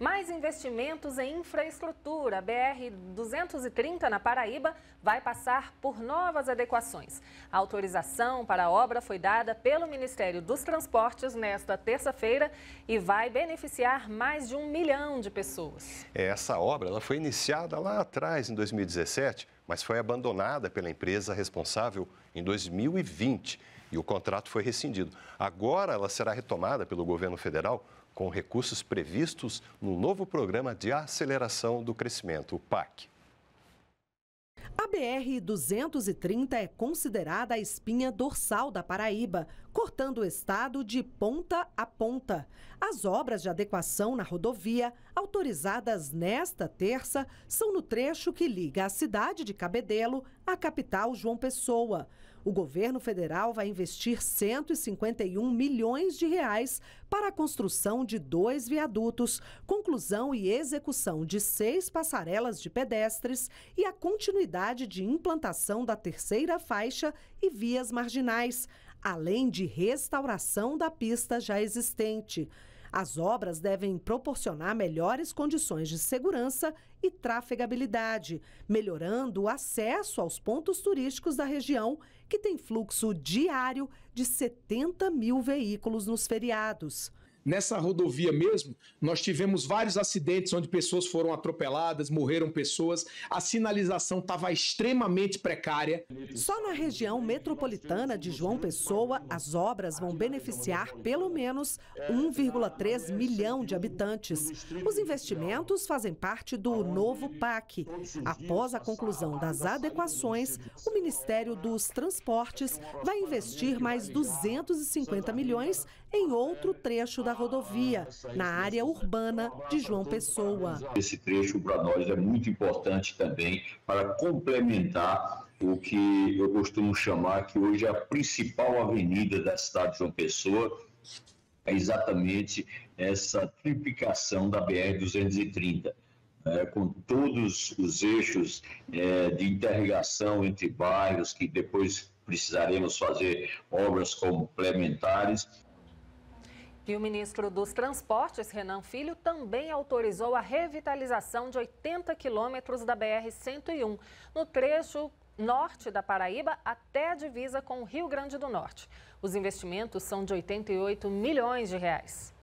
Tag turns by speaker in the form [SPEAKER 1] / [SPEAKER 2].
[SPEAKER 1] Mais investimentos em infraestrutura. A BR-230 na Paraíba vai passar por novas adequações. A autorização para a obra foi dada pelo Ministério dos Transportes nesta terça-feira e vai beneficiar mais de um milhão de pessoas.
[SPEAKER 2] É, essa obra ela foi iniciada lá atrás, em 2017, mas foi abandonada pela empresa responsável em 2020 e o contrato foi rescindido. Agora ela será retomada pelo governo federal com recursos previstos no novo programa de aceleração do crescimento, o PAC.
[SPEAKER 3] A BR-230 é considerada a espinha dorsal da Paraíba, cortando o estado de ponta a ponta. As obras de adequação na rodovia, autorizadas nesta terça, são no trecho que liga a cidade de Cabedelo à capital João Pessoa. O governo federal vai investir 151 milhões de reais para a construção de dois viadutos, conclusão e execução de seis passarelas de pedestres e a continuidade de implantação da terceira faixa e vias marginais, além de restauração da pista já existente. As obras devem proporcionar melhores condições de segurança e trafegabilidade, melhorando o acesso aos pontos turísticos da região, que tem fluxo diário de 70 mil veículos nos feriados. Nessa rodovia mesmo, nós tivemos vários acidentes onde pessoas foram atropeladas, morreram pessoas, a sinalização estava extremamente precária. Só na região metropolitana de João Pessoa, as obras vão beneficiar pelo menos 1,3 milhão de habitantes. Os investimentos fazem parte do novo PAC. Após a conclusão das adequações, o Ministério dos Transportes vai investir mais 250 milhões em outro trecho da rodovia, na área urbana de João Pessoa.
[SPEAKER 4] Esse trecho para nós é muito importante também para complementar o que eu costumo chamar que hoje é a principal avenida da cidade de João Pessoa, é exatamente essa triplicação da BR-230. É, né, com todos os eixos é, de interligação entre bairros, que depois precisaremos fazer obras complementares.
[SPEAKER 1] E o ministro dos Transportes, Renan Filho, também autorizou a revitalização de 80 quilômetros da BR-101, no trecho norte da Paraíba até a divisa com o Rio Grande do Norte. Os investimentos são de 88 milhões de reais.